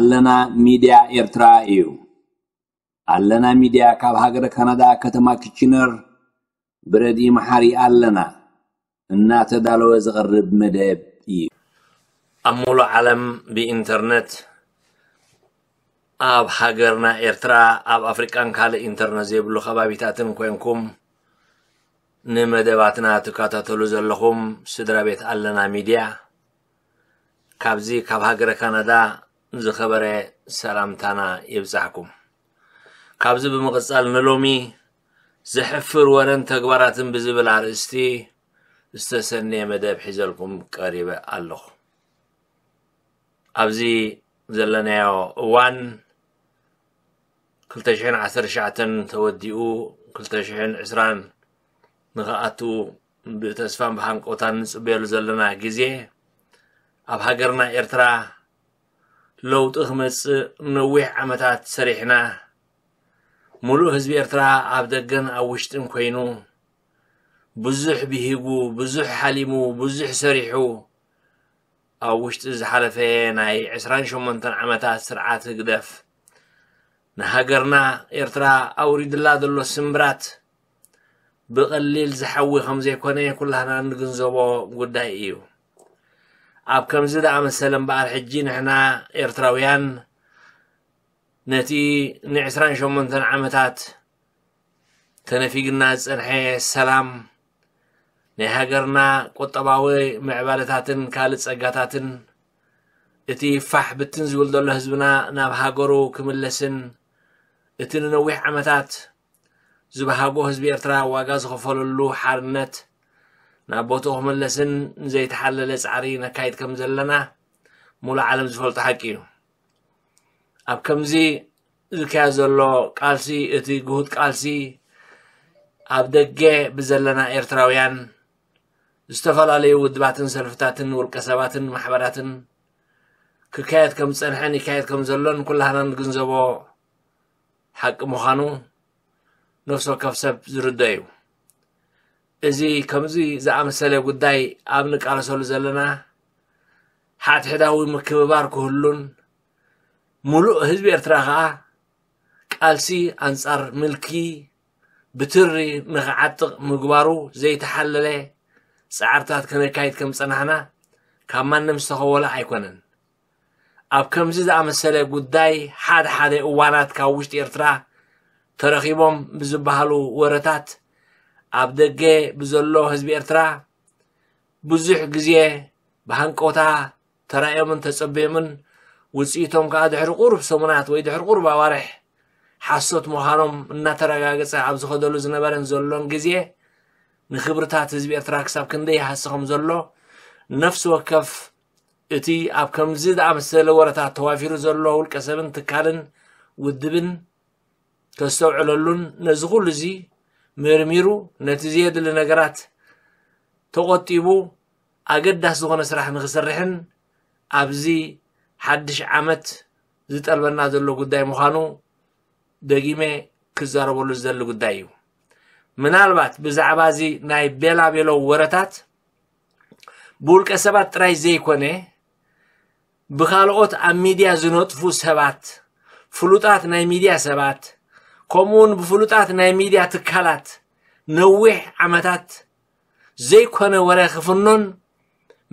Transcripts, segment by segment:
አለና ሚዲያ ኤርትራ እዩ አለና ሚዲያ ካብ ሃገረ ካናዳ ከተማ ኪችነር ብረዲ መሓሪ ኣለና እናተዳለወ ዝቐርብ መደብ እዩ ኣብ ሙሉእ ዓለም ብኢንተርነት ኣብ ሃገርና ኤርትራ ኣብ ኣፍሪቃን ካልእ ኢንተርነት ዘይብሉ ከባቢታትን ኮንኩም ንመደባትና ትከታተሉ ዘለኹም ስድራ ቤት ኣለና ሚድያ ካብዚ ካብ ሃገረ ካናዳ ዝከበረ ሰላምታና ይብፃሕኩም ካብዚ ብምቅፃል ንሎሚ ዘሕፍር ወረን ተግባራትን ብዝብል ኣርእስቲ ዝተሰኒየ መደብ ሒዘልኩም ቀሪብ ኣለኹ ኣብዚ ዘለናዮ እዋን 21ሸ ተወዲኡ 22 ንክኣቱ ብተስፋን ብሃንቆታን ንፅበሉ ዘለና ግዜ ኣብ ሃገርና ኤርትራ ለውጢ ክመጽእ ነዊሕ ዓመታት ሰሪሕና ሙሉእ ህዝቢ ኤርትራ ኣብ ደገን ኣብ ውሽጥን ኮይኑ ብዙሕ ብሂጉ ብዙሕ ሓሊሙ ብዙሕ ሰሪሑ ኣብ ውሽጢ ዝሓለፈ ናይ 28 ዓመታት ስርዓት ህግደፍ ንሃገርና ኤርትራ ኣውሪድላ ዘሎ ስምብራት ብቐሊል ዝሓዊ ከም ዘይኮነ ኩላህና ንግንዘቦ ጉዳይ እዩ اب كمزه دا مسلم بار حجي نحنا ارتراويان نتي نعسران شومنتن عمتات تنفيقنا صنحي السلام نهاجرنا قطباوي معبالتاتن كالت سقاتاتن اتي فح بتنزول دول هزبنا نابهاقرو كملسن اتي ننويح عمتات زبهاقو هزبي ارترا واقاز غفلو اللو حارنت نابوتو هم اللسن زي تحلل لسعرينا كايد كم زلنا مولا عالم زفلت حكيو اب كم زي الكازولو كالسي اتي قهود كالسي اب دقي بزلنا ايرتراويان استفال علي ودباتن سلفتاتن والكسباتن محبراتن كايد كم سنحني كايد كم زلون كل هنان قنزبو حق مخانو نفسو كفسب زردو እዚ ከምዚ ዝኣመሰለ ጉዳይ ኣብ ንቃረሰሉ ዘለና ሓትሕዳዊ ምክብባር ክህሉን ሙሉእ ህዝቢ ኤርትራ ከዓ ቃልሲ ኣንጻር ምልኪ ብትሪ ንኽዓጥቕ ምግባሩ ዘይተሓለለ ፃዕርታት ከነካይድ ከም ፀናሕና ካብ ማንም ዝተኸወለ ኣይኮነን ኣብ ከምዚ ዝኣመሰለ ጉዳይ ሓደ ሓደ እዋናት ካብ ውሽጢ ኤርትራ ተረኺቦም ብዝበሃሉ ወረታት ኣብ ደገ ብዘሎ ህዝቢ ኤርትራ ብዙሕ ግዜ ብሃንቆታ ተራእዮምን ተጸበዮምን ውፅኢቶም ከዓ ድሕሪ ቁርብ ሰሙናት ወይ ድሕሪ ቁርብ ኣዋርሕ ሓሶት ምዃኖም እናተረጋገፀ ኣብ ዝኸደሉ ዝነበረን ዘሎን ግዜ ንክብርታት ህዝቢ ኤርትራ ክሳብ ክንደይ ይሃስኹም ዘሎ ነፍሲ ወከፍ እቲ ኣብ ከምዚ ዝኣመሰለ ወረታት ተዋፊሩ ዘሎ ውልቀ ሰብን ትካልን ውድብን ከዝተውዕለሉን ነዚ ኩሉ እዚ ምርሚሩ ነቲ ዘየድሊ ነገራት ተቆጢቡ ኣገዳሲ ዝኾነ ስራሕ ንክሰርሕን ኣብዚ ሓድሽ ዓመት ዝጠልበና ዘሎ ጉዳይ ምዃኑ ደጊመ ክዛረበሉ ዝዘሊ ጉዳይ እዩ ምናልባት ብዛዕባ እዚ ናይ ቤላቤሎ ወረታት ብውልቀ ሰባት ጥራይ ዘይኮነ ብካልኦት ኣብ ሚድያ ዝነጥፉ ሰባት ፍሉጣት ናይ ሚድያ ሰባት ከምኡውን ብፍሉጣት ናይ ሚድያ ትካላት ነዊሕ ዓመታት ዘይኮነ ወረ ክፍኖን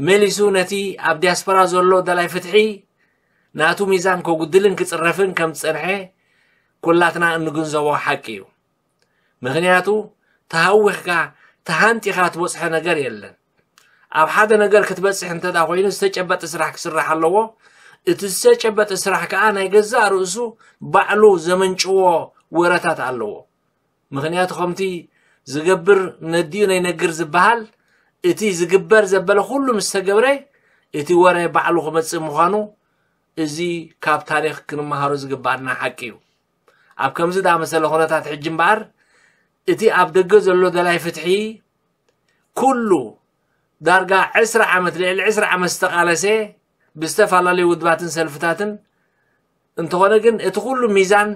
መሊሱ ነቲ ኣብ ዲያስፖራ ዘሎ ደላይ ፍትሒ ናቱ ሚዛን ከጉድልን ክፅረፍን ከም ዝፀንሐ ኩላትና እንግንዘቦ ሓቂ እዩ ምክንያቱ ተሃዊኽካ ተሃንጢኻ ትበፅሖ ነገር የለን ኣብ ሓደ ነገር ክትበፅሕ እንተ ኮይኑ ዝተጨበጠ ስራሕ ክስራሕ ኣለዎ እቲ ዝተጨበጠ ስራሕ ከዓ ናይ ገዛ ርእሱ ባዕሉ ዘመንጭዎ ወረታት ኣለዎ ምክንያቱ ከምቲ ዝገብር ነድዩ ናይ ነግር ዝበሃል እቲ ዝግበር ዘበለ ኩሉ ምስ ተገብረ እቲ ወረ ባዕሉ ክመፅእ ምዃኑ እዚ ካብ ታሪክ ክንመሃሮ ዝግባአና ሓቂ እዩ ኣብ ከምዚ ዝኣመሰለ ኩነታት ሕጂ እምበኣር እቲ ኣብ ደገ ዘሎ ደላይ ፍትሒ ኩሉ ዳርጋ 20 ዓመት ልዕሊ 20 ዓመት ዝተቃለሰ ብዝተፈላለዩ ውድባትን ሰልፍታትን እንተኾነ ግን እቲ ኩሉ ሚዛን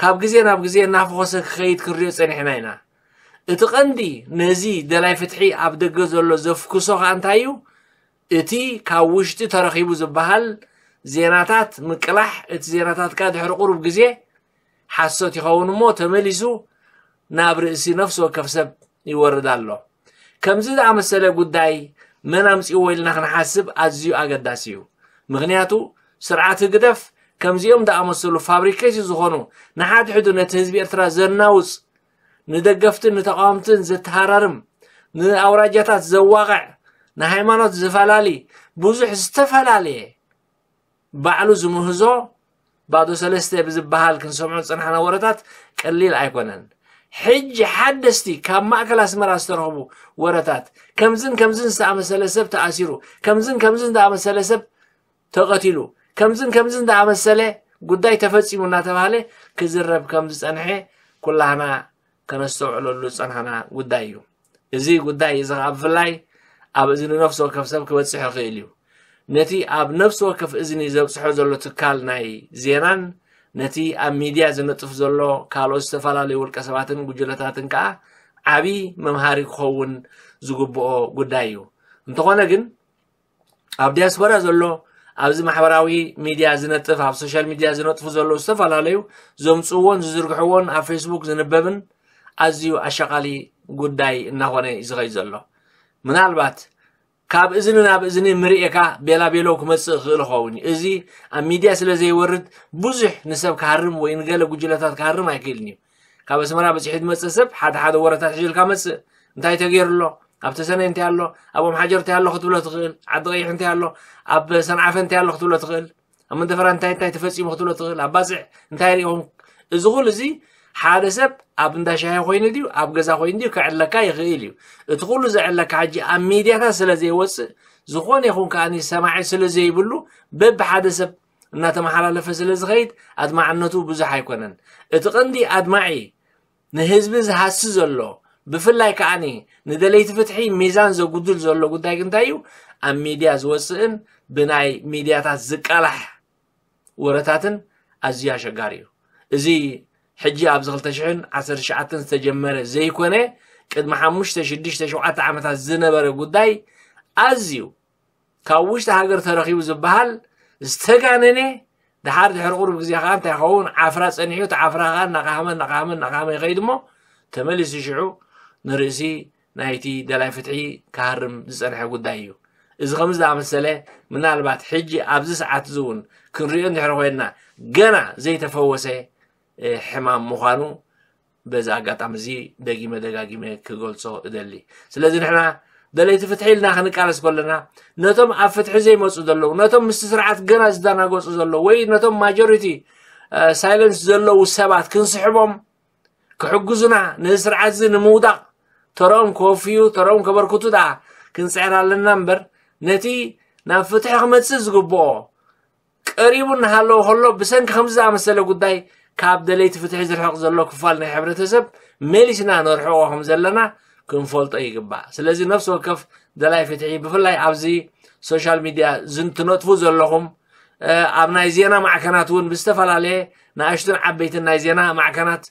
ካብ ግዜ ናብ ግዜ እናፈኾሰ ክኸይድ ክንሪዮ ፀኒሕና ኢና እቲ ቐንዲ ነዚ ደላይ ፍትሒ ኣብ ደገ ዘሎ ዘፍክሶ ከዓ እንታይ እዩ እቲ ካብ ውሽጢ ተረኺቡ ዝበሃል ዜናታት ምቅላሕ እቲ ዜናታትካ ድሕሪ ቅሩብ ግዜ ሓሶት ይኸውን እሞ ተመሊሱ ናብ ርእሲ ነፍሲ ወከፍ ሰብ ይወርድ ኣሎ ከምዚ ዝኣመሰለ ጉዳይ መን ኣምፂዎ ኢልና ክንሓስብ ኣዝዩ ኣገዳሲ እዩ ምክንያቱ ስርዓት ግደፍ ከምዚኦም ዝኣመሰሉ ፋብሪኬሽን ዝኾኑ ንሓድሕዱ ነቲ ህዝቢ ኤርትራ ዘናውፅ ንደገፍትን ንተቃወምትን ዘተሃራርም ንኣውራጃታት ዘዋቅዕ ንሃይማኖት ዝፈላለ ብዙሕ ዝተፈላለየ ባዕሉ ዝምህዞ ባዶ ሰለስተ ብዝበሃል ክንሰምዖ ዝፅንሐና ወረታት ቀሊል ኣይኮነን ሕጂ ሓደስቲ ካብ ማእከል ኣስመራ ዝተረኽቡ ወረታት ከምዝን ከምዝን ዝተኣመሰለ ሰብ ተኣሲሩ ከምዝን ከምዝን ዝተኣመሰለ ሰብ ተቐቲሉ ከምዝን ከምዚ እንዳኣመሰለ ጉዳይ ተፈፂሙ እናተባሃለ ክዝረብ ከም ዝፀንሐ ኩላህና ከነስተውዕለሉ ዝፀንሐና ጉዳይ እዩ እዚ ጉዳይ እዚ ከዓ ብፍላይ ኣብ እዝኒ ነፍሲ ወከፍ ሰብ ክበፅሕ ይኽእል እዩ ነቲ ኣብ ነፍሲ ወከፍ እዝኒ ዘብፅሖ ዘሎ ትካል ናይ ዜናን ነቲ ኣብ ሚድያ ዝነጥፍ ዘሎ ካልኦት ዝተፈላለዩ ውልቀ ሰባትን ጉጅለታትን ከዓ ዓብዪ መምሃሪ ክኸውን ዝግብኦ ጉዳይ እዩ እንተኾነ ግን ኣብ ዲያስፖራ ዘሎ ኣብዚ ማሕበራዊ ሚድያ ዝነጥፍ ኣብ ሶሻል ሚድያ ዝነጥፉ ዘለዉ ዝተፈላለዩ ዘምፅዎን ዝዝርግሕዎን ኣብ ፌስቡክ ዝንበብን ኣዝዩ ኣሸቃሊ ጉዳይ እናኾነ ዝኸይ ዘሎ ምናልባት ካብ እዝኒ ናብ እዝኒ ምርኤካ ቤላቤሎ ክመፅእ ክእል ኸውን እዩ እዚ ኣብ ሚድያ ስለ ዘይወርድ ብዙሕ ንሰብ ካሃርም ወይ ንገለ ጉጅለታት ካሃርም ኣይክእልን እዩ ካብ ኣስመራ በፂሒት መፅእ ሰብ ሓደ ሓደ ወረታት ሒዙልካ መፅእ እንታይ ተገይሩ ኣሎ ኣብቲ ሰነ እንታይ ኣሎ ኣብ ኦም ሓጀር እንታይ ኣሎ ክትብሎ ትኽእል ዓዲ ቀይሕ እንታይ ኣሎ ኣብ ሰንዓፈ እንታይ ኣሎ ክትብሎ ትኽእል ኣብ መንደፈራ እንታይ እንታይ ተፈፂሙ ክትብሎ ትኽእል ኣብ ባፅዕ እንታይ ሪኦም እዚ ኩሉ እዚ ሓደ ሰብ ኣብ እንዳሻሂ ኮይኑ ድዩ ኣብ ገዛ ኮይኑ ድዩ ክዕለካ ይኽእል እዩ እቲ ኩሉ ዘዕለካ ሕጂ ኣብ ሚድያታት ስለ ዘይወፅእ ዝኾነ ይኹን ከዓኒ ሰማዒ ስለ ዘይብሉ በብሓደ ሰብ እናተመሓላለፈ ስለ ዝኸይድ ኣድማዕነቱ ብዙሕ ኣይኮነን እቲ ቀንዲ ኣድማዒ ንህዝቢ ዝሃሲ ዘሎ ብፍላይ ከዓኒ ንደለይቲ ፍትሒ ሚዛን ዘጉድል ዘሎ ጉዳይ እንታይ እዩ ኣብ ሚድያ ዝወፅእን ብናይ ሚድያታት ዝቃላሕ ወረታትን ኣዝዩ ኣሸጋሪ እዩ እዚ ሕጂ ኣብዚ 219 ዝተጀመረ ዘይኮነ ቅድሚ 567 ዓመታት ዝነበረ ጉዳይ ኣዝዩ ካብ ውሽጢ ሃገር ተረኪቡ ዝበሃል ዝተጋነነ ድሓር ድሕሪ ቁርብ ግዜ ከዓ እንታይ ይኸውን ዓፍራ ፀኒሑ እቲ ዓፍራ ከዓ እናቃሃመ እናቃሃመ እናቃሃመ ይኸይድ እሞ ተመሊሱ ሽዑ ንርእሲ ናይቲ ደላይ ፍትሒ ክሃርም ዝፀንሐ ጉዳይ እዩ እዚ ከምዚ ዝኣመሰለ ምናልባት ሕጂ ኣብዚ ሰዓት እዚ እውን ክንሪኦ እንድሕሪ ኮይና ገና ዘይተፈወሰ ሕማም ምዃኑ በዚ ኣጋጣሚ እዚ ደጊመ ደጋጊመ ክገልፆ እደሊ ስለዚ ንሕና ደለይቲ ፍትሒ ኢልና ክንቃለስ ከለና ነቶም ኣብ ፍትሒ ዘይመፁ ዘለዉ ነቶም ምስቲ ስርዓት ገና ዝዘናገፁ ዘለዉ ወይ ነቶም ማጆሪቲ ሳይለንስ ዘለዉ ሰባት ክንስሕቦም ክሕግዙና ንስርዓት እዚ ንምውዳቕ ترام كوفيو ترام كبر كتو دا كن سعر على النمبر نتي نفتح خمس سجق بو قريب نحلو خلو بسن خمسة مسألة قداي كاب دليت فتح زر حق زلوك فالنا حبر تسب ميليش نحن رحوا خمزلنا كن فولت اي قبا سلازي نفس وكف دلاي فتحي بفلاي عبزي سوشال ميديا زنتنو تفوزوا لكم أبنائي زينا معكناتون بستفل عليه ناشتن عبيت النائي زينا معكنات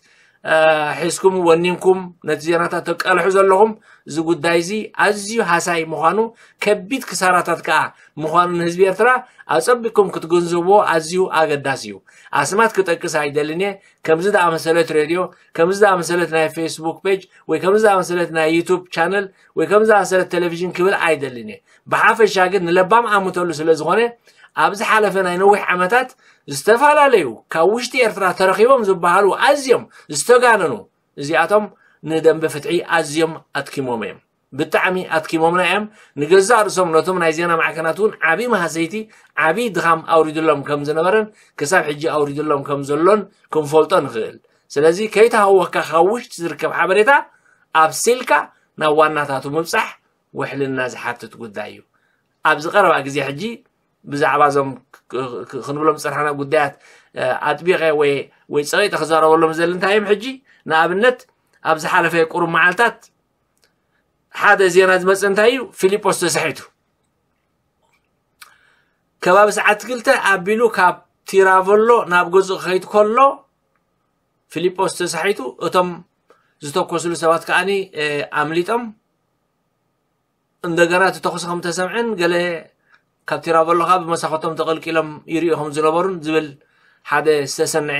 ሒዝኩም ወኒንኩም ነቲ ዜናታት ተቀልሑ ዘለኹም እዚ ጉዳይ እዚ ኣዝዩ ሃሳይ ምዃኑ ከቢድ ክሳራታት ከዓ ምዃኑ ንህዝቢ ኤርትራ ኣፀቢቅኩም ክትግንዘብዎ ኣዝዩ ኣገዳሲ እዩ ኣስማት ክጠቅስ ኣይደልን እየ ከምዚ ዝኣመሰለት ሬድዮ ከምዚ ዝኣመሰለት ናይ ፌስቡክ ፔጅ ወይ ከምዚ ዝኣመሰለት ናይ ዩቱብ ቻነል ወይ ከምዚ ዝኣመሰለት ቴሌቭዥን ክብል ኣይደልን እየ ብሓፈሻ ግን ንለባም ኣምተሉ ስለ ዝኾነ ابزح على فناي نوح عمتات استفعل عليه كوشتي ارترا ترخيبهم زبهالو ازيوم استقاننو زياتهم ندم بفتعي ازيوم اتكيموميم بالتعمي اتكيمومنا ام نقلزار سمنتم نايزينا معكناتون عبي مهزيتي عبي دغام اوريد اللهم كمزنبرن كساب حجي اوريد اللهم كمزلون كنفولتون خيل سلازي كيتا هو كخوش تزركب حبريتا ابسيلكا نواناتاتو مبصح وحلنا زحابتت قدايو ابزقر واقزي حجي بزعبا زم خنبلهم صرحنا قدات أطبيق وي وي صغير تخزاره ولا مزلن تايم حجي ناب النت أبز حالة في كورو معلتات حادة زيانة مثلا تايو فيليبوس تسحيتو كباب ساعات قلتا أبيلو كاب تيرافولو ناب قوز خيط كولو فيليبوس تسحيتو اتم زتو كوسلو سوات كاني عمليتم اندقرات تخصهم تسمعن قلي ካብቲ ራብ ኣለካ ብመሳኻቶም ተቐልቂሎም ይርኦኹም ዝነበሩን ዝብል ሓደ ዝተሰምዐ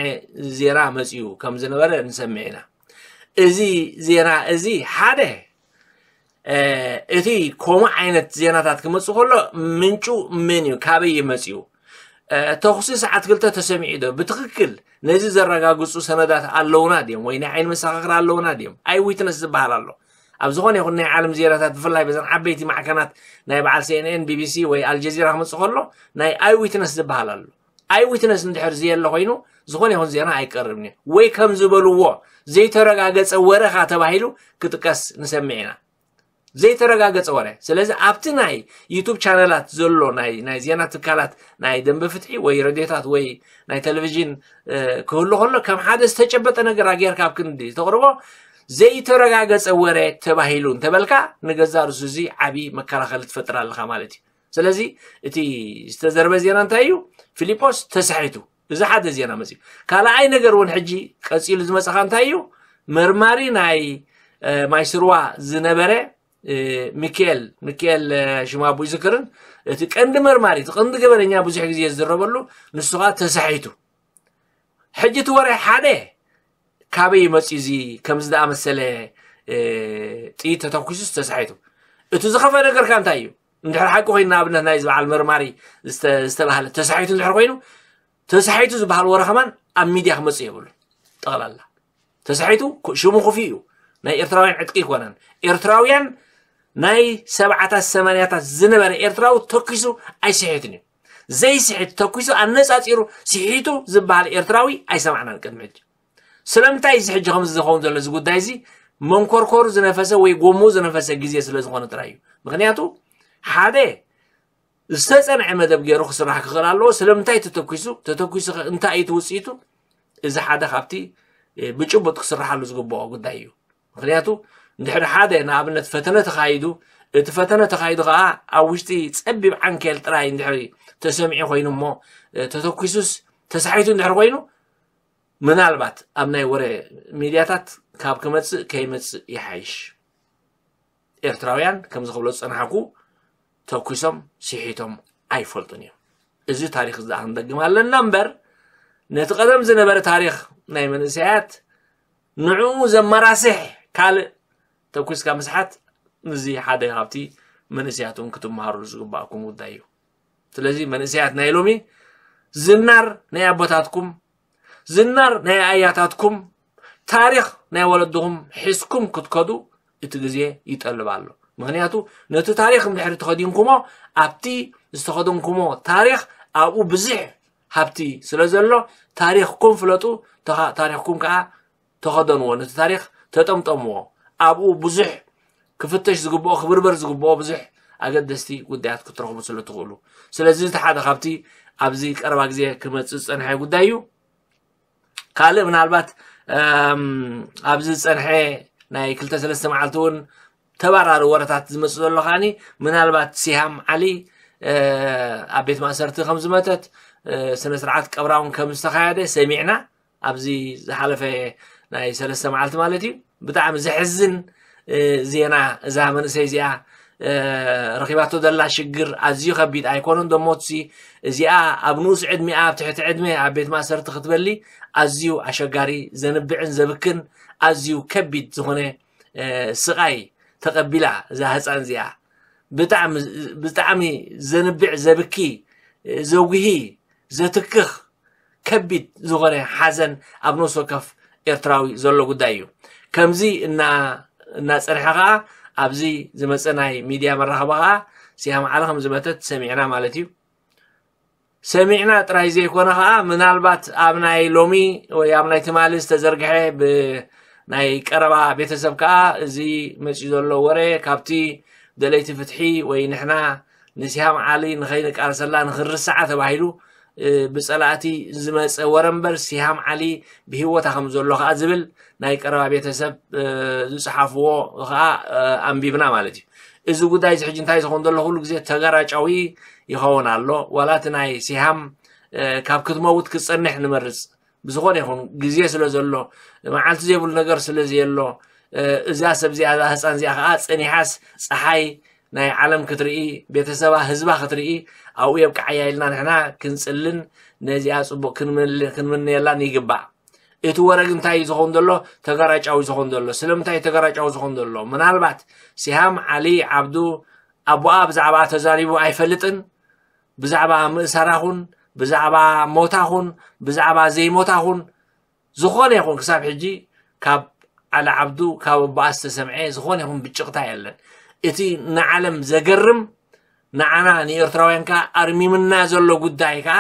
ዜና መፅኡ ከም ዝነበረ ንሰምዕ ኢና እዚ ዜና እዚ ሓደ እቲ ከምኡ ዓይነት ዜናታት ክመፁ ከሎ ምንጩ ምን እዩ ካበይ መፅኡ ተኽሲስ ዓትክልተ ተሰሚዑ ዶ ብትክክል ነዚ ዘረጋግፁ ሰነዳት ኣለውና ድዮም ወይ ናይ ዓይኒ መሰኻኽር ኣለውና ድዮም ኣይ ዊትነስ ዝበሃል ኣሎ ኣብ ዝኾነ ይኹን ናይ ዓለም ዜራታት ብፍላይ በዘን ዓበይቲ ማዕከናት ናይ በዓል ሲንኤን ቢቢሲ ወይ ኣልጀዚራ ክመፅእ ከሎ ናይ ኣይ ዊትነስ ዝበሃል ኣሎ ኣይ ዊትነስ እንድሕር ዝየሎ ኮይኑ ዝኾነ ይኹን ዜና ኣይቀርብን እዩ ወይ ከም ዝበልዎ ዘይተረጋገፀ ወረኻ ተባሂሉ ክጥቀስ ንሰሚዕ ኢና ዘይተረጋገፀ ወረ ስለዚ ኣብቲ ናይ ዩቱብ ቻነላት ዘሎ ናይ ዜና ትካላት ናይ ደንበ ፍትሒ ወይ ረድዮታት ወይ ናይ ቴሌቭዥን ክህሉ ከሎ ከም ሓደ ዝተጨበጠ ነገር ኣገርካ ክንዲ ተቕርቦ ዘይተረጋገፀ ወሬ ተባሂሉ እንተበልካ ንገዛ ርሱ እዚ ዓብዪ መከላኸሊ ትፈጥር ኣለካ ማለት እዩ ስለዚ እቲ ዝተዘርበ ዜና እንታይ እዩ ፊልጶስ ተሳሒቱ እዚ ሓደ ዜና መፅኡ ካልኣይ ነገር እውን ሕጂ ቀፂሉ ዝመፅኻ እንታይ እዩ መርማሪ ናይ ማይስርዋ ዝነበረ ሚካኤል ሚካኤል ሽማ ኣቦ ይዝክርን እቲ ቀንዲ መርማሪ እቲ ቀንዲ ገበነኛ ብዙሕ ግዜ ዝዘረበሉ ንሱኻ ተሳሒቱ ሕጂ እቲ ወርሒ ሓደ ካበይ መፂኡ እዚ ከምዚ ዝኣመሰለ ጥኢት ተተኪሱ ዝተሰሒቱ እቲ ዝኸፈ ነገርካ እንታይ እዩ እንድሕር ሓቂ ኮይኑ ንኣብነት ናይ ዝበዓል መርማሪ ዝተባሃለ ተሳሒቱ እንድሕር ኮይኑ ተሳሒቱ ዝበሃል ወረኸማን ኣብ ሚድያ ክመፅእ የብሉን ጠቕላላ ተሳሒቱ ሽሙ ክፉ እዩ ናይ ኤርትራውያን ዕጥቂ ይኮነን ኤርትራውያን ናይ ሰብዓታት ሰማንያታት ዝነበረ ኤርትራዊ ተኪሱ ኣይስሕትን እዩ ዘይስሕት ተኪሱ ኣነፃፂሩ ስሒቱ ዝበሃል ኤርትራዊ ኣይሰማዕናን ቅድሚ ሕጂ سلام تايزي حج خمس زخون زل زقو تايزي من كور كور زنفسة وي قومو زنفسة قزية سلا زخون ترايو مغنياتو حادة استاذ انا عمد ابقي روخ سراح كغلا الله سلام تاي تتوكيسو تتوكيسو انتا اي توسيتو اذا حادة خابتي بچوب تخسر راح لزقو بوا قد دايو مغنياتو ندحر حادة نابلنا تفتنة تخايدو تفتنة تخايدو غا اوشتي تسبب عنك التراي ندحري تسمعي خوينو مو تتوكيسوس تسعيتو ندحر خوينو ምናልባት ኣብ ናይ ወረ ሚድያታት ካብ ክመፅእ ከይመፅእ ይሓይሽ ኤርትራውያን ከም ዝኽብሎ ዝፀናሓኩ ተኪሶም ስሒቶም ኣይፈልጡን እዮም እዚ ታሪክ ዝኣ ክንደግም ኣለና እምበር ነቲ ቀደም ዝነበረ ታሪክ ናይ መንእሰያት ንዕኡ ዘመራስሕ ካልእ ተኪስካ ምስሓት ንዚ ሓደ ካብቲ መንእስያት እውን ክትመሃሩ ዝግባእኩም ጉዳይ እዩ ስለዚ መንእስያት ናይ ሎሚ ዝናር ናይ ኣቦታትኩም ዝናር ናይ ኣያታትኩም ታሪክ ናይ ወለድኹም ሒዝኩም ክትከዱ እቲ ግዜ ይጠልብ ኣሎ ምክንያቱ ነቲ ታሪክ ምድሕሪ ተኸዲንኩሞ ኣብቲ ዝተኸደንኩሞ ታሪክ ኣብኡ ብዙሕ ሃብቲ ስለ ዘሎ ታሪክኩም ፍለጡ ታሪክኩም ከዓ ተኸደንዎ ነቲ ታሪክ ተጠምጠምዎ ኣብኡ ብዙሕ ክፍተሽ ዝግብኦ ክብርበር ዝግብኦ ብዙሕ ኣገደስቲ ጉዳያት ክትረኽቡ ስለ ትኽእሉ ስለዚ እቲ ሓደ ካብቲ ኣብዚ ቀረባ ግዜ ክመፅእ ዝፀንሐ ጉዳይ እዩ ካልእ ምናልባት ኣብዚ ዝፀንሐ ናይ 2ልተሰለስተ መዓልቲ እውን ተባራሩ ወረታት ዝመፁእ ዘሎ ከዓኒ ምናልባት ሲሃም ዓሊ ኣብ ቤት ማእሰርቲ ከምዝመተት ስነስርዓት ቀብራ ውን ከም ዝተካየደ ሰሚዕና ኣብዚ ዝሓለፈ ናይ ሰለስተ መዓልቲ ማለት እዩ ብጣዕሚ ዘሕዝን ዜና እዛ መንእሰይ እዚኣ ረኺባቶ ዘላ ሽግር ኣዝዩ ከቢድ ኣይኮኑን ደሞ እሲ እዚኣ ኣብ ንኡስ ዕድሚ ኣብ ትሕቲ ዕድሜ ኣብ ቤት ማእሰርቲ ክትበሊ ኣዝዩ ኣሸጋሪ ዘንብዕን ዘብክን ኣዝዩ ከቢድ ዝኾነ ስቃይ ተቐቢላ እዛ ህፃን እዚኣ ብጣዕሚ ዘንብዕ ዘብኪ ዘጉሂ ዘትክኽ ከቢድ ዝኾነ ሓዘን ኣብ ነብሲ ወከፍ ኤርትራዊ ዘሎ ጉዳይ እዩ ከምዚ እናፀንሐ ከዓ ኣብዚ ዝመፀ ናይ ሚድያ መራኸባ ከዓ ሲኣ መዓለ ከም ዝመተት ሰሚዕና ማለት እዩ ሰሚዕና ጥራይ ዘይኮነ ከዓ ምናልባት ኣብ ናይ ሎሚ ወይ ኣብ ናይ ትማሊ ዝተዘርግሐ ብናይ ቀረባ ቤተሰብ ከዓ እዚ መፅኡ ዘሎ ወረ ካብቲ ደለይቲ ፍትሒ ወይ ንሕና ንስሃም ዓሊ ንኸይንቃርሰላ ንክንርስዓ ተባሂሉ ብፀላእቲ ዝመፀ ወረንበር ሲሃም ዓሊ ብሂወታ ከም ዘሎ ከዓ ዝብል ናይ ቀረባ ቤተሰብ ዝፅሓፍዎ ከዓ ኣንቢብና ማለት እዩ እዚ ጉዳይ እዚ ሕጂ እንታይ ዝኮን ዘሎ ኩሉ ግዜ ተጋራጫዊ ይኸውን ኣሎ ዋላ እቲ ናይ ሲሃም ካብ ክትመውት ክትፀንሕ ንመርፅ ብዝኮነ ይኹን ግዜ ስለ ዘሎ መዓልቲ ዘይብሉ ነገር ስለዘየሎ እዛ ሰብ እዚኣ ህፃን እዚኣ ከዓ ፀኒሓስ ፀሓይ ናይ ዓለም ክትርኢ ቤተሰባ ህዝባ ክትርኢ ኣብኡ ቃዓያ ኢልና ንሕና ክንፅልን ነዚኣ ፅቡቅ ክንምንየላን ይግባእ እቲ ወረግ እንታይ ዝኾን ዘሎ ተጋራጫዊ ዝኾን ዘሎ ስለምንታይ ተጋራጫዊ ዝኾን ዘሎ ምናልባት ሲሃም ዓሊ ዓብዱ ኣቦኣ ብዛዕባ ተዛሪቡ ኣይፈልጥን ብዛዕባ ምእሰራ ኹን ብዛዕባ ሞታ ኹን ብዛዕባ ዘይሞታ ኹን ዝኾነ ይኹን ክሳብ ሕጂ ካብ ዓሊ ዓብዱ ካብ ኣቦኣ ዝተሰምዐ ዝኾነ ይኹን ብጭቕታ የለን እቲ ንዓለም ዘገርም ንዓና ንኤርትራውያንካ ኣርሚምና ዘሎ ጉዳይ ከዓ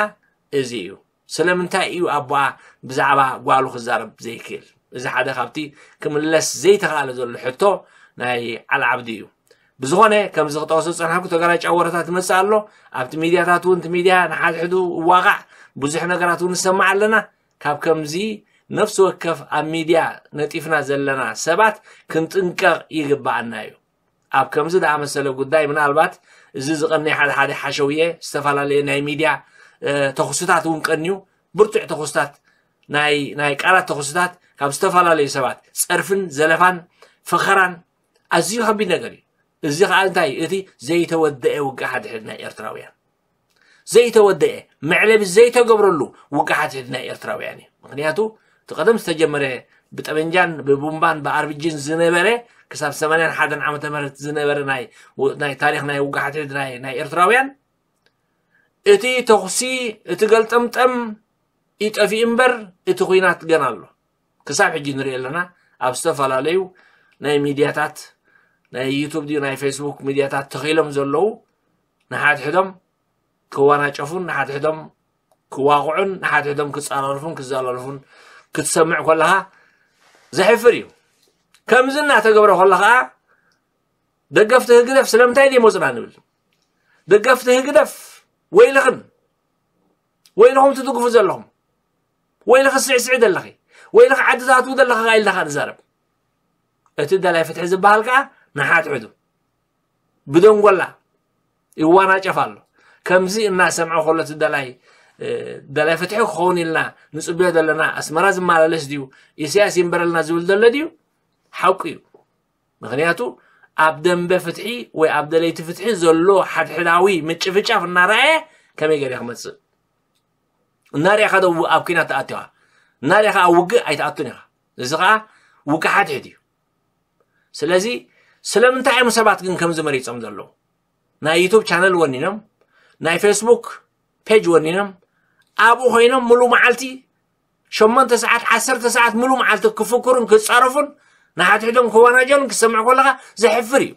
እዚ እዩ ስለምንታይ እዩ ኣቦኣ ብዛዕባ ጓሉ ክዛረብ ዘይክእል እዚ ሓደ ካብቲ ክምለስ ዘይተካለ ዘሎ ሕቶ ናይ ዓልዓብዲ እዩ ብዝኮነ ከምዚ ክጠቀሱ ዝፀናሕኩ ተጋራ ጫወሮታት ትመፅእ ኣሎ ኣብቲ ሚድያታት እውን እቲ ሚድያ ንሓድሕዱ ዋቃዕ ብዙሕ ነገራት እውን ዝሰማዕ ኣለና ካብ ከምዚ ነፍሲ ወከፍ ኣብ ሚድያ ነጢፍና ዘለና ሰባት ክንጥንቀቕ ይግባአና እዩ ኣብ ከምዚ ዝኣመሰለ ጉዳይ ምናልባት እዚ ዝቐኒይ ሓደ ሓደ ሓሸውየ ዝተፈላለየ ናይ ሚድያ ተኽስታት እውን ቀኒዩ ብርቱዕ ተኽስታት ናይ ቃላት ተኽስታት ካብ ዝተፈላለዩ ሰባት ፀርፍን ዘለፋን ፍኸራን ኣዝዩ ከቢድ ነገር እዩ እዚ ከዓ እንታይ እቲ ዘይተወደአ ውግእ ሓድሕድ ናይ ኤርትራውያን ዘይተወደአ መዕለቢ ዘይተገብረሉ ውግእ ሓድሕድ ናይ ኤርትራውያን እዩ ምክንያቱ እቲ ቀደም ዝተጀመረ ብጠበንጃን ብቡምባን ብኣርብጅን ዝነበረ ክሳብ 8 ሓደን ዓመተ ምህረት ዝነበረ ናይ ታሪክ ናይ ውጋሓት ናይ ናይ ኤርትራውያን እቲ ተኽሲ እቲ ገልጠምጠም ይጠፊ እምበር እቲ ኩናት ገና ኣሎ ክሳብ ሕጂ ንሪኦ ኣለና ኣብ ዝተፈላለዩ ናይ ሚድያታት ናይ ዩቱብ ድዩ ናይ ፌስቡክ ሚድያታት ተኺሎም ዘለው ንሓድሕዶም ክዋናጨፉን ንሓድሕዶም ክዋቑዑን ንሓድሕዶም ክፀላልፉን ክዘላልፉን ክትሰምዕ ከለኻ ዘሕፍር እዩ كم زنا تجبر خلاها دقفته قدف سلام تايدي مزران دقفته قدف ويلغن ويلهم تدقفوا زلهم ويلغ سعي سعيد اللغي ويلغ عدداتو دلغ غايل دخان زارب اتدى لا يفتح زب بهالكا نحات عدو بدون ولا يوانا جفالو كم زي انا سمعو خلو تدى لاي دلا يفتحو خوني لنا نسبيه دلنا اسمراز مالا لس ديو يسياسي زول دلا حوق اي مغنياتو اب دنب فتحي وي اب دليت فتحي زلو حد حلاوي منش فتشاف الناري كمي قريق مدس الناري اخا دو اب كينا تأتيوها الناري اخا اوق اي تأتونيها لزقا وك حد حديو سلازي سلام انتعي مسابات قن كم زمريت ام دلو نا يوتيوب چانل ورنينم نا فيسبوك پیج ورنینم، آبوا خوینم ملوم عالی، شما انت ساعت عصر تا ساعت ملوم عالی کفکرن نحات حدهم كوانا جالون كسمع كلها زحفري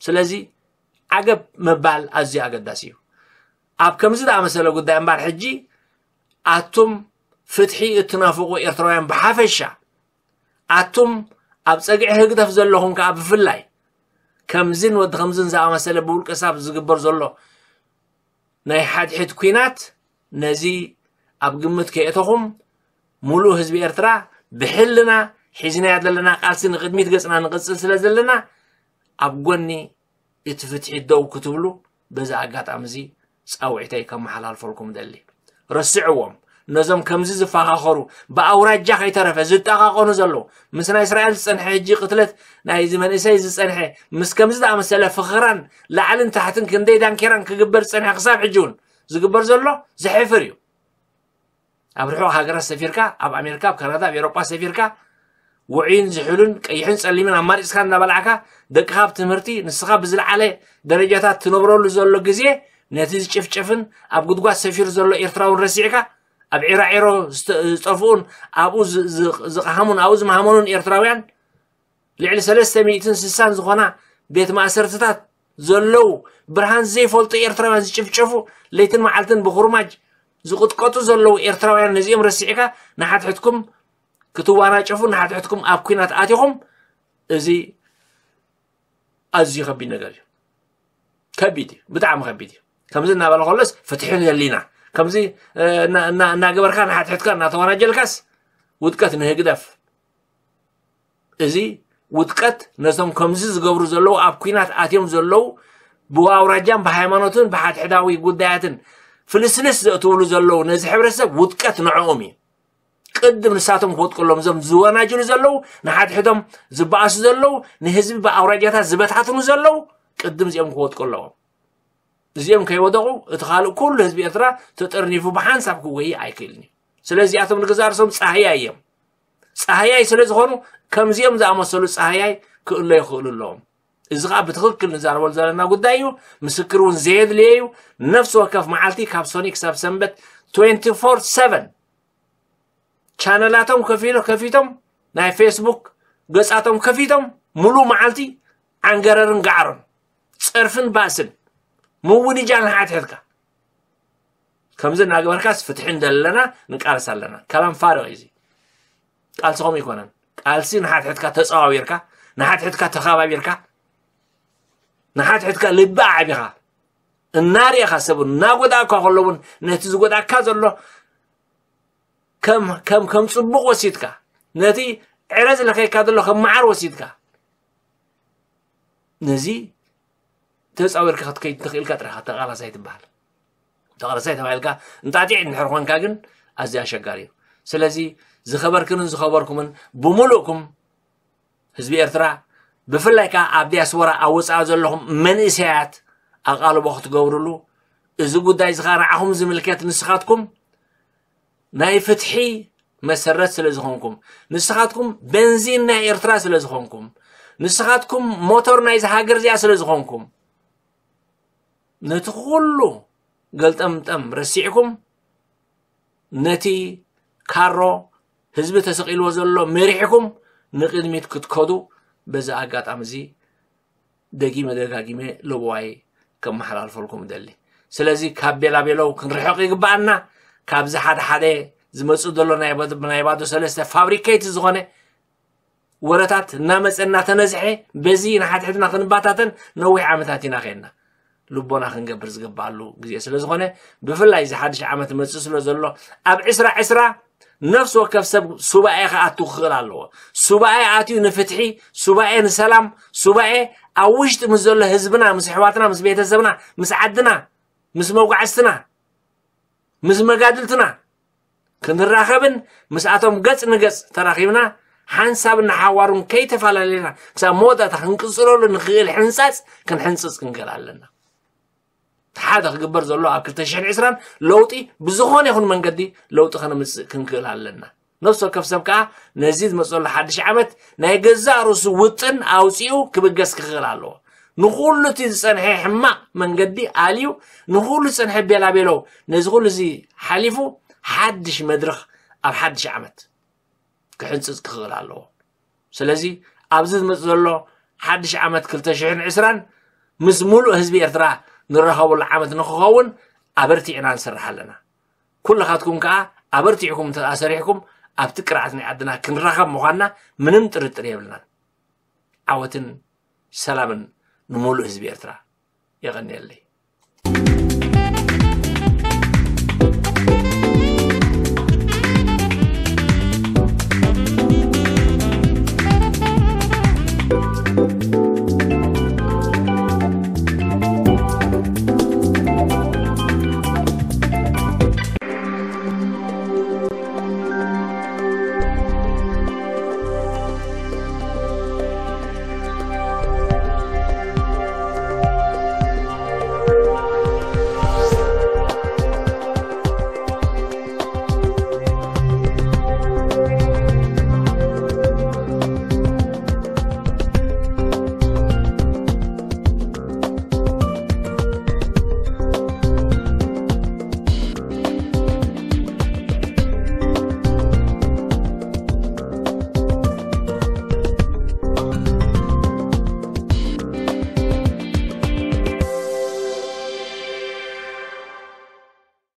سلازي عقب مبال أزي عقب داسيو أب كم زد أمثلة قد أمبار حجي أتم فتحي اتنافقوا إرترايان بحافشة أتم أب سقع هقدف زلهم كأب فلاي كمزن ود خمزن زأمثلة بولك أساب زقبر زلو ناي حد حد نزي أب قمت كيتهم ملو هزبي إرترا بحلنا حزنا لنا قاسي نقدميت قصنا نقصل سلا زلنا أبقوني اتفتحي الدو كتبلو بزا أقات أمزي سأوعتي كم حلال فلكم دلي رسعوهم نزم كمزي بأوراج زفاخرو بأوراجا خيترفه زتاقاقونو زلو مسنا إسرائيل زصنحي حجي قتلت ناي زمن إساي زي زصنحي مس كمزي دا مسألة فخران لعلن تحتن كندي كيران كقبر زصنحي خساب حجون زقبر زلو زحفر يو أبرحو هاجر السفيركا أب أمريكا بكندا بأوروبا سفيركا وعين زحلن كيحن سليمان عمار إسكان دبل دك خاب تمرتي نسخاب بزل على درجات تنبرو لزول جزية نتيجة شف شفن أبو دقة سفير زول إرتراون رسيعكا أب عرا عرا استفون أبو ز ز ز إرتراون لعل سلسة ميتين سسان زخنا بيت ما أسرتات زلو برهان زي فولت إرتراون زي شف شفو ليتن معلتن بخرمج زقط قطو زلو إرتراون نزيم رسيعكا نحات حتكم ክትዋናጨፉ ንሓድሕትኩም ኣብ ኩናት ኣትኹም እዚ ኣዝዩ ከቢድ ነገር እዩ ከቢድ እዩ ብጣዕሚ ከቢድ እዩ ከምዚ እናበለ ከሎስ ፍትሒ ንደሊና ከምዚ እናገበርካ ንሓድሕትካ እናተዋናጀልካስ ውድቀት ንህግደፍ እዚ ውድቀት ነቶም ከምዚ ዝገብሩ ዘለው ኣብ ኩናት ኣትዮም ዘለው ብኣውራጃን ብሃይማኖትን ብሓድሕዳዊ ጉዳያትን ፍልስልስ ዘእትውሉ ዘለው ነዚ ሕብረተሰብ ውድቀት ንዕኦም እዩ ቅድም ንሳቶም ክወጥቅሎም እዞም ዝወናጅሉ ዘለው ንሓድሕዶም ዝበኣሱ ዘለው ንህዝቢ ብኣውራጃታት ዝበታትኑ ዘለው ቅድም እዚኦም ክወጥቁ ኣለዎም እዚኦም ከይወደቑ እቲ ካልእ ኩሉ ህዝቢ ኤርትራ ተጠርኒፉ ብሓንሳብ ክወይ ኣይክእልን እዩ ኣቶም ንገዛርሶም ፀሃያይ እዮም ፀሃያይ ስለ ዝኾኑ ከምዚኦም ዝኣመሰሉ ፀሃያይ ክእሎ ይኽእሉ ኣለዎም እዚ ከዓ ብትክክል ንዛረበሉ ዘለና ጉዳይ እዩ ምስክር እውን ዘየድልየ እዩ ነፍሲ ወከፍ መዓልቲ ካብ ሶኒ ክሳብ ሰንበት 24 7 ቻነላቶም ከፊቶም ናይ ፌስቡክ ገፃቶም ከፊቶም ሙሉእ መዓልቲ عنقررن قعرن صرفن باسن موني جان حات حتك كمزن ناقب قبركاس فتحين دلنا نقالس لنا كلام فارغ يزي قال سوم يكونن قال سين تسعوا بيركا تصاويرك نحات تخابا بيركا نحات حتك لبا بيخا النار يا خسبون ناقودا كخلون نتزقودا كازلو كم كم كم صبغ وسيدك نتي عرز لك هذا لك معر وسيدك نزي تس أول كخط كي تدخل كتر حتى على زيت بحال تقال زيت بحال كا انت عادي عند حرفان كاجن أزي أشجاري سلزي زخبر كن زخبركم من بملوكم هزبي ارترا بفلاي كا عبدي أسورا أوس عزل لهم من إسيات أقالوا بخط قورلو إذا قد أي زخارة زملكات نسخاتكم ناي فتحي مسرات سلازخونكم نسخاتكم بنزين ناي ارترا سلازخونكم نسخاتكم موتور ناي زهاقر زيا سلازخونكم نتخلو قلت ام تم رسيعكم نتي كارو هزبة تسقيل وزلو مريحكم نقيد ميت كتكودو بزا اقات امزي دقيمة دقاقيمة لبواي كم حلال فولكم دلي سلازي كابيلا بيلو كنرحوقي قبعنا ካብዚ ሓደ ሓደ ዝመፁ ዘሎ ናይ ባዶ ሰለስተ ፋብሪኬት ዝኾነ ወረታት እናመፀ እናተነዝሐ በዚ ንሓድሕድና ክንባታተን ነዊሕ ዓመታት ኢና ኸየና ልቦና ክንገብር ዝግባኣሉ ግዜ ስለ ዝኾነ ብፍላይ እዚ ሓድሽ ዓመት መፅእ ስለ ዘሎ ኣብ ዕስራ ዕስራ ነፍሲ ወከፍ ሰብ ሱባኤ ከኣቱ ክኽእል ኣለዎ ሱባኤ ኣትዩ ንፍትሒ ሱባኤ ንሰላም ሱባኤ ኣብ ውሽጢ ምስ ዘሎ ህዝብና ምስ ኣሕዋትና ምስ ቤተሰብና ምስ ዓድና ምስ መጓዓዝትና مز مقادلتنا كن الراخبن مز آتوم قدس نقدس تراخيبنا حنسابنا كي تفعل لنا مز موضة تخنكسرو لنخيل حنساس كن حنساس كن قرال لنا هذا خبر زلوا أكل تشحن عسران لوطي بزخون يخون من قدي لوطي خنا مس كنكل لنا نفس الكف سبكة نزيد مسؤول حدش عمت نيجزار وسوتن أو سيو كبجس كغير نقول هي حما من قدي اليو نقول تنسان هي على بيلو نزغول زي حليفو حدش مدرخ أو حدش عمت كحنسز كغل على الله سلازي أبزد مزلو حدش عمت كل تشحن عسرا مزمولو هزبي ارترا نرخو ولا عمت نخوون أبرتي انا نسرح لنا كل خاتكم كا أبرتيكم تأسريحكم أبتكر عزني عدنا كنرخب مغانا منم ترتريب لنا عوتن سلامن نمولو هزبيرترا يغني اللي